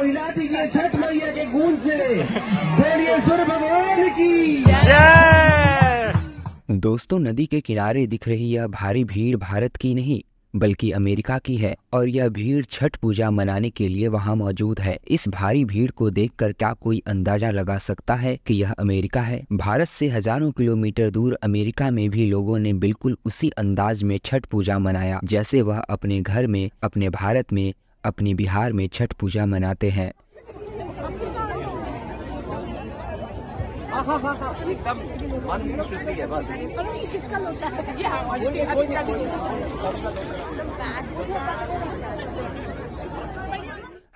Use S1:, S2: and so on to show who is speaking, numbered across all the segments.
S1: को हिला दीजिए छठ मैया के गूंज से बोलिए सूर्य भगवान की दोस्तों नदी के किनारे दिख रही यह भारी भीड़ भारत की नहीं बल्कि अमेरिका की है और यह भीड़ छठ पूजा मनाने के लिए वहाँ मौजूद है इस भारी भीड़ को देखकर क्या कोई अंदाजा लगा सकता है कि यह अमेरिका है भारत से हजारों किलोमीटर दूर अमेरिका में भी लोगों ने बिल्कुल उसी अंदाज में छठ पूजा मनाया जैसे वह अपने घर में अपने भारत में अपनी बिहार में छठ पूजा मनाते हैं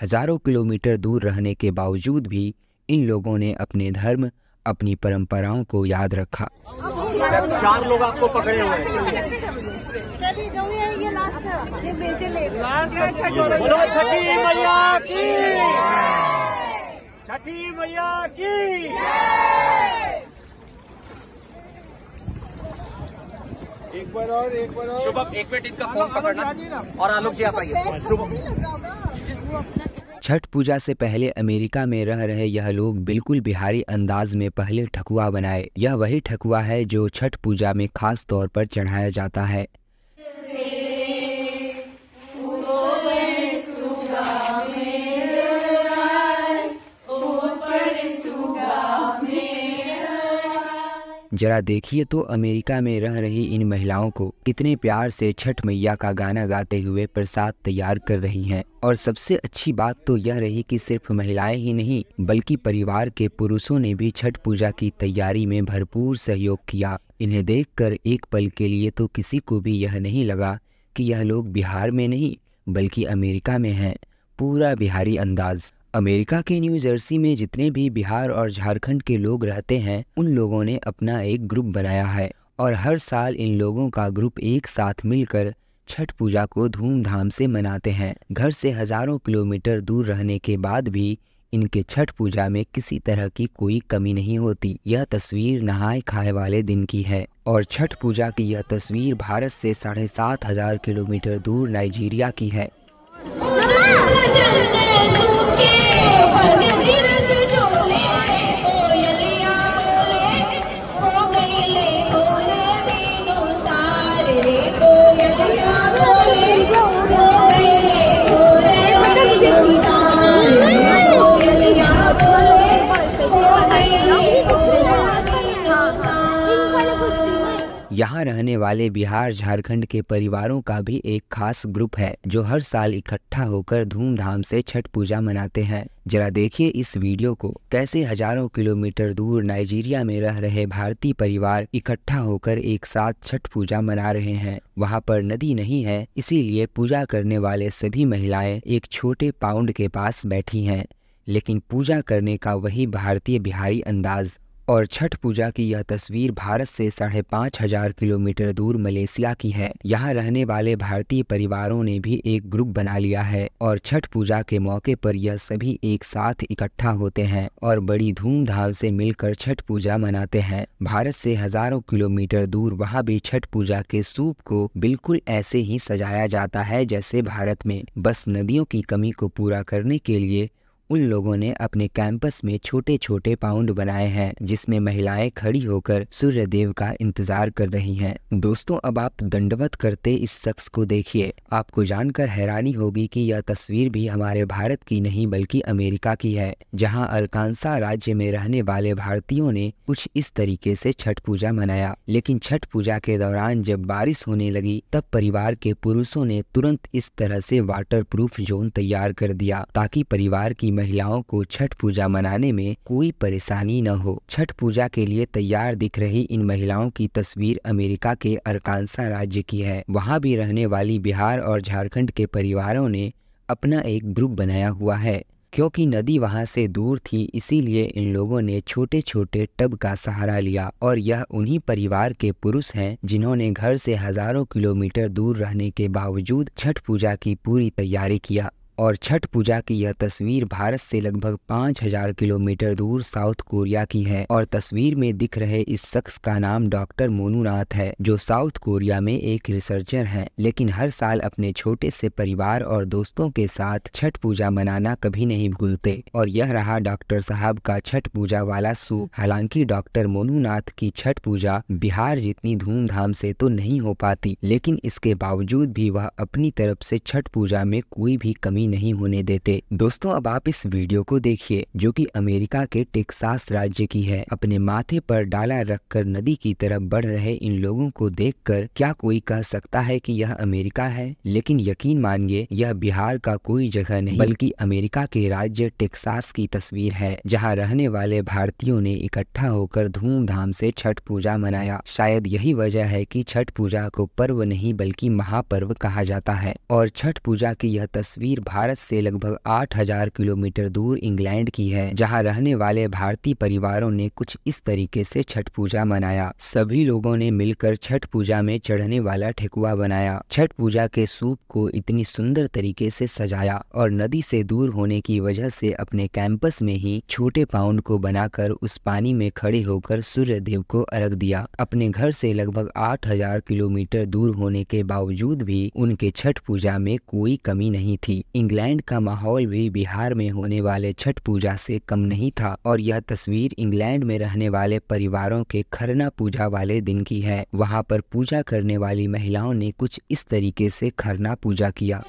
S1: हजारों किलोमीटर दूर रहने के बावजूद भी इन लोगों ने अपने धर्म अपनी परंपराओं को याद रखा चार लोग आपको पकड़े हुए हैं छठी मैया की छठी मैया की एक बार और एक बार और शुभम एक मिनट इनका फोन पकड़ना और आलोक जी आप आइए शुभम छठ पूजा से पहले अमेरिका में रह रहे यह लोग बिल्कुल बिहारी अंदाज में पहले ठकुआ बनाए यह वही ठकुआ है जो छठ पूजा में खास तौर पर चढ़ाया जाता है जरा देखिए तो अमेरिका में रह रही इन महिलाओं को कितने प्यार से छठ मैया का गाना गाते हुए प्रसाद तैयार कर रही हैं और सबसे अच्छी बात तो यह रही कि सिर्फ महिलाएं ही नहीं बल्कि परिवार के पुरुषों ने भी छठ पूजा की तैयारी में भरपूर सहयोग किया इन्हें देखकर एक पल के लिए तो किसी को भी यह नहीं लगा कि यह लोग बिहार में नहीं बल्कि अमेरिका में हैं पूरा बिहारी अंदाज अमेरिका के न्यू जर्सी में जितने भी बिहार और झारखंड के लोग रहते हैं उन लोगों ने अपना एक ग्रुप बनाया है और हर साल इन लोगों का ग्रुप एक साथ मिलकर छठ पूजा को धूमधाम से मनाते हैं घर से हजारों किलोमीटर दूर रहने के बाद भी इनके छठ पूजा में किसी तरह की कोई कमी नहीं होती यह तस्वीर नहाए खाए वाले दिन की है और छठ पूजा की यह तस्वीर भारत से साढ़े सात हजार किलोमीटर दूर नाइजीरिया की है 地，反地地的是重力。यहाँ रहने वाले बिहार झारखंड के परिवारों का भी एक खास ग्रुप है जो हर साल इकट्ठा होकर धूमधाम से छठ पूजा मनाते हैं जरा देखिए इस वीडियो को कैसे हजारों किलोमीटर दूर नाइजीरिया में रह रहे भारतीय परिवार इकट्ठा होकर एक साथ छठ पूजा मना रहे हैं वहाँ पर नदी नहीं है इसीलिए पूजा करने वाले सभी महिलाएं एक छोटे पाउंड के पास बैठी हैं लेकिन पूजा करने का वही भारतीय बिहारी अंदाज और छठ पूजा की यह तस्वीर भारत से साढ़े पाँच हजार किलोमीटर दूर मलेशिया की है यहाँ रहने वाले भारतीय परिवारों ने भी एक ग्रुप बना लिया है और छठ पूजा के मौके पर यह सभी एक साथ इकट्ठा होते हैं और बड़ी धूमधाम से मिलकर छठ पूजा मनाते हैं भारत से हजारों किलोमीटर दूर वहाँ भी छठ पूजा के सूप को बिल्कुल ऐसे ही सजाया जाता है जैसे भारत में बस नदियों की कमी को पूरा करने के लिए उन लोगों ने अपने कैंपस में छोटे छोटे पाउंड बनाए हैं जिसमें महिलाएं खड़ी होकर सूर्य देव का इंतजार कर रही हैं। दोस्तों अब आप दंडवत करते इस शख्स को देखिए आपको जानकर हैरानी होगी कि यह तस्वीर भी हमारे भारत की नहीं बल्कि अमेरिका की है जहां अरकांसा राज्य में रहने वाले भारतीयों ने कुछ इस तरीके से छठ पूजा मनाया लेकिन छठ पूजा के दौरान जब बारिश होने लगी तब परिवार के पुरुषों ने तुरंत इस तरह से वाटर प्रूफ जोन तैयार कर दिया ताकि परिवार की महिलाओं को छठ पूजा मनाने में कोई परेशानी न हो छठ पूजा के लिए तैयार दिख रही इन महिलाओं की तस्वीर अमेरिका के अरकानसा राज्य की है वहाँ भी रहने वाली बिहार और झारखंड के परिवारों ने अपना एक ग्रुप बनाया हुआ है क्योंकि नदी वहाँ से दूर थी इसीलिए इन लोगों ने छोटे छोटे टब का सहारा लिया और यह उन्हीं परिवार के पुरुष हैं जिन्होंने घर से हजारों किलोमीटर दूर रहने के बावजूद छठ पूजा की पूरी तैयारी किया और छठ पूजा की यह तस्वीर भारत से लगभग 5000 किलोमीटर दूर साउथ कोरिया की है और तस्वीर में दिख रहे इस शख्स का नाम डॉक्टर मोनूनाथ है जो साउथ कोरिया में एक रिसर्चर हैं लेकिन हर साल अपने छोटे से परिवार और दोस्तों के साथ छठ पूजा मनाना कभी नहीं भूलते और यह रहा डॉक्टर साहब का छठ पूजा वाला सू हालांकि डॉक्टर मोनूनाथ की छठ पूजा बिहार जितनी धूमधाम से तो नहीं हो पाती लेकिन इसके बावजूद भी वह अपनी तरफ से छठ पूजा में कोई भी कमी कमी नहीं होने देते दोस्तों अब आप इस वीडियो को देखिए जो कि अमेरिका के टेक्सास राज्य की है अपने माथे पर डाला रखकर नदी की तरफ बढ़ रहे इन लोगों को देखकर क्या कोई कह सकता है कि यह अमेरिका है लेकिन यकीन मानिए यह बिहार का कोई जगह नहीं बल्कि अमेरिका के राज्य टेक्सास की तस्वीर है जहाँ रहने वाले भारतीयों ने इकट्ठा होकर धूमधाम से छठ पूजा मनाया शायद यही वजह है की छठ पूजा को पर्व नहीं बल्कि महापर्व कहा जाता है और छठ पूजा की यह तस्वीर भारत से लगभग 8000 किलोमीटर दूर इंग्लैंड की है जहां रहने वाले भारतीय परिवारों ने कुछ इस तरीके से छठ पूजा मनाया सभी लोगों ने मिलकर छठ पूजा में चढ़ने वाला ठेकुआ बनाया छठ पूजा के सूप को इतनी सुंदर तरीके से सजाया और नदी से दूर होने की वजह से अपने कैंपस में ही छोटे पाउंड को बनाकर उस पानी में खड़े होकर सूर्य देव को अर्घ दिया अपने घर से लगभग हजार किलोमीटर दूर होने के बावजूद भी उनके छठ पूजा में कोई कमी नहीं थी इंग्लैंड का माहौल भी बिहार में होने वाले छठ पूजा से कम नहीं था और यह तस्वीर इंग्लैंड में रहने वाले परिवारों के खरना पूजा वाले दिन की है वहाँ पर पूजा करने वाली महिलाओं ने कुछ इस तरीके से खरना पूजा किया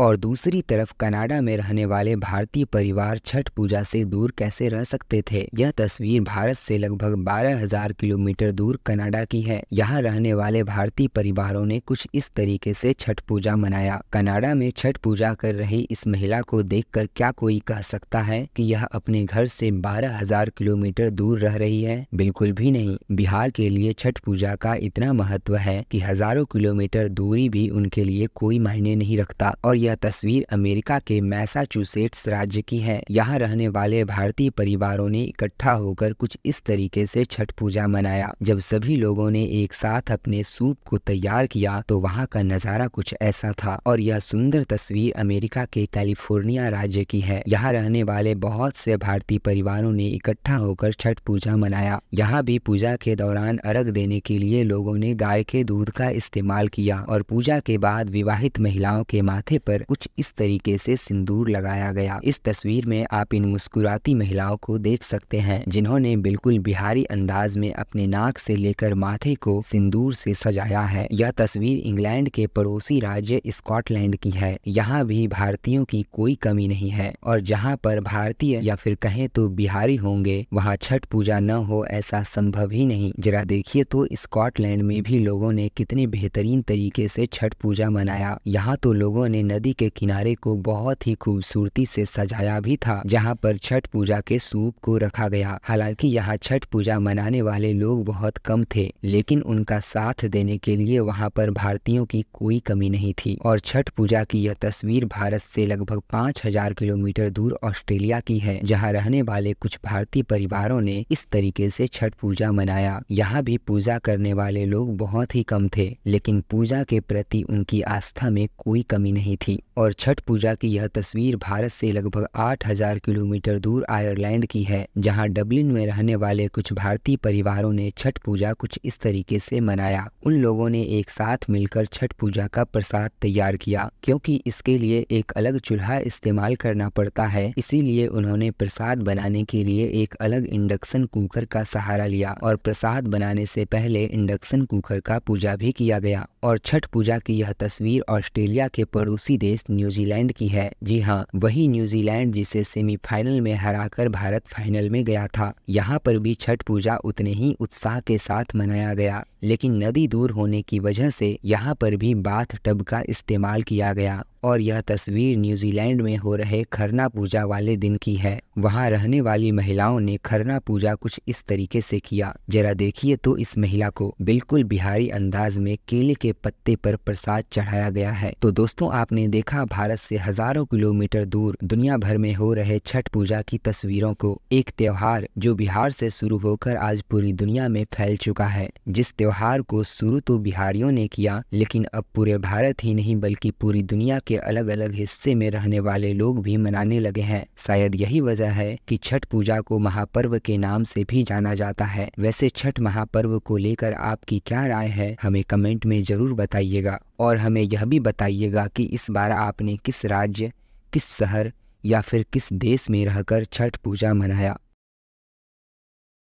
S1: और दूसरी तरफ कनाडा में रहने वाले भारतीय परिवार छठ पूजा से दूर कैसे रह सकते थे यह तस्वीर भारत से लगभग 12,000 किलोमीटर दूर कनाडा की है यहाँ रहने वाले भारतीय परिवारों ने कुछ इस तरीके से छठ पूजा मनाया कनाडा में छठ पूजा कर रही इस महिला को देखकर क्या कोई कह सकता है कि यह अपने घर से बारह किलोमीटर दूर रह रही है बिल्कुल भी नहीं बिहार के लिए छठ पूजा का इतना महत्व है की हजारों किलोमीटर दूरी भी उनके लिए कोई मायने नहीं रखता और यह तस्वीर अमेरिका के मैसाचुसेट्स राज्य की है यहाँ रहने वाले भारतीय परिवारों ने इकट्ठा होकर कुछ इस तरीके से छठ पूजा मनाया जब सभी लोगों ने एक साथ अपने सूप को तैयार किया तो वहाँ का नज़ारा कुछ ऐसा था और यह सुंदर तस्वीर अमेरिका के कैलिफोर्निया राज्य की है यहाँ रहने वाले बहुत से भारतीय परिवारों ने इकट्ठा होकर छठ पूजा मनाया यहाँ भी पूजा के दौरान अर्घ देने के लिए लोगों ने गाय के दूध का इस्तेमाल किया और पूजा के बाद विवाहित महिलाओं के माथे पर पर कुछ इस तरीके से सिंदूर लगाया गया इस तस्वीर में आप इन मुस्कुराती महिलाओं को देख सकते हैं जिन्होंने बिल्कुल बिहारी अंदाज में अपने नाक से लेकर माथे को सिंदूर से सजाया है यह तस्वीर इंग्लैंड के पड़ोसी राज्य स्कॉटलैंड की है यहाँ भी भारतीयों की कोई कमी नहीं है और जहाँ पर भारतीय या फिर कहें तो बिहारी होंगे वहाँ छठ पूजा न हो ऐसा संभव ही नहीं जरा देखिए तो स्कॉटलैंड में भी लोगों ने कितने बेहतरीन तरीके से छठ पूजा मनाया यहाँ तो लोगों ने नदी नदी के किनारे को बहुत ही खूबसूरती से सजाया भी था जहाँ पर छठ पूजा के सूप को रखा गया हालांकि यहाँ छठ पूजा मनाने वाले लोग बहुत कम थे लेकिन उनका साथ देने के लिए वहाँ पर भारतीयों की कोई कमी नहीं थी और छठ पूजा की यह तस्वीर भारत से लगभग पाँच हजार किलोमीटर दूर ऑस्ट्रेलिया की है जहाँ रहने वाले कुछ भारतीय परिवारों ने इस तरीके से छठ पूजा मनाया यहाँ भी पूजा करने वाले लोग बहुत ही कम थे लेकिन पूजा के प्रति उनकी आस्था में कोई कमी नहीं थी की और छठ पूजा की यह तस्वीर भारत से लगभग 8000 किलोमीटर दूर आयरलैंड की है जहां डबलिन में रहने वाले कुछ भारतीय परिवारों ने छठ पूजा कुछ इस तरीके से मनाया उन लोगों ने एक साथ मिलकर छठ पूजा का प्रसाद तैयार किया क्योंकि इसके लिए एक अलग चूल्हा इस्तेमाल करना पड़ता है इसीलिए उन्होंने प्रसाद बनाने के लिए एक अलग इंडक्शन कुकर का सहारा लिया और प्रसाद बनाने से पहले इंडक्शन कुकर का पूजा भी किया गया और छठ पूजा की यह तस्वीर ऑस्ट्रेलिया के पड़ोसी देश न्यूजीलैंड की है जी हाँ वही न्यूजीलैंड जिसे सेमीफाइनल में हराकर भारत फाइनल में गया था यहाँ पर भी छठ पूजा उतने ही उत्साह के साथ मनाया गया लेकिन नदी दूर होने की वजह से यहाँ पर भी बाथ टब का इस्तेमाल किया गया और यह तस्वीर न्यूजीलैंड में हो रहे खरना पूजा वाले दिन की है वहाँ रहने वाली महिलाओं ने खरना पूजा कुछ इस तरीके से किया जरा देखिए तो इस महिला को बिल्कुल बिहारी अंदाज में केले के पत्ते पर प्रसाद चढ़ाया गया है तो दोस्तों आपने देखा भारत से हजारों किलोमीटर दूर दुनिया भर में हो रहे छठ पूजा की तस्वीरों को एक त्योहार जो बिहार से शुरू होकर आज पूरी दुनिया में फैल चुका है जिस त्योहार को शुरू तो बिहारियों ने किया लेकिन अब पूरे भारत ही नहीं बल्कि पूरी दुनिया के अलग अलग हिस्से में रहने वाले लोग भी मनाने लगे हैं शायद यही वजह है कि छठ पूजा को महापर्व के नाम से भी जाना जाता है वैसे छठ महापर्व को लेकर आपकी क्या राय है हमें कमेंट में जरूर बताइएगा और हमें यह भी बताइएगा कि इस बार आपने किस राज्य किस शहर या फिर किस देश में रहकर छठ पूजा मनाया